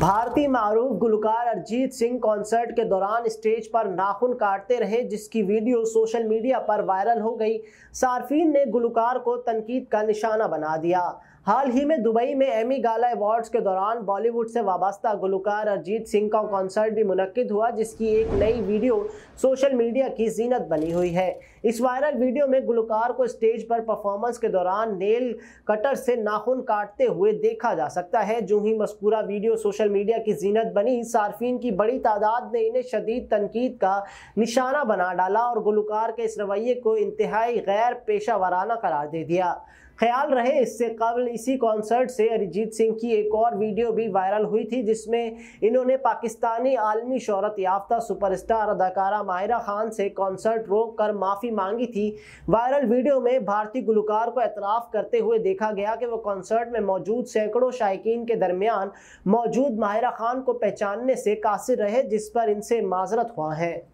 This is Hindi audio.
भारतीय मारूफ गुलकार अरजीत सिंह कॉन्सर्ट के दौरान स्टेज पर नाखून काटते रहे जिसकी वीडियो सोशल मीडिया पर वायरल हो गई सार्फिन ने गुलकार को तनकीद का निशाना बना दिया हाल ही में दुबई में एमी गाला अवार्ड्स के दौरान बॉलीवुड से वाबस्ता गुलकार अरजीत सिंह का कॉन्सर्ट भी मुनद हुआ जिसकी एक नई वीडियो सोशल मीडिया की जीनत बनी हुई है इस वायरल वीडियो में गुलकार को स्टेज पर परफॉर्मेंस के दौरान नेल कटर से नाखून काटते हुए देखा जा सकता है जो ही मस्कूरा वीडियो सोशल सोशल मीडिया की जीनत बनी सार्फिन की बड़ी तादाद ने इन्हें शदीद तनकीद का निशाना बना डाला और गुलकार के इस रवैये को इंतहाई गैर पेशा वाराना करार दे दिया ख्याल रहे इससे कबल इसी कॉन्सर्ट से अरिजीत सिंह की एक और वीडियो भी वायरल हुई थी जिसमें इन्होंने पाकिस्तानी आलमी शहरत याफ्ता सुपरस्टार अदाकारा माहिरा खान से कॉन्सर्ट रोक कर माफ़ी मांगी थी वायरल वीडियो में भारतीय गुलकार को एतराफ़ करते हुए देखा गया कि वह कॉन्सर्ट में मौजूद सैकड़ों शायकीन के दरमियान मौजूद माहिरा खान को पहचानने से कासिर रहे जिस पर इनसे माजरत हुआ है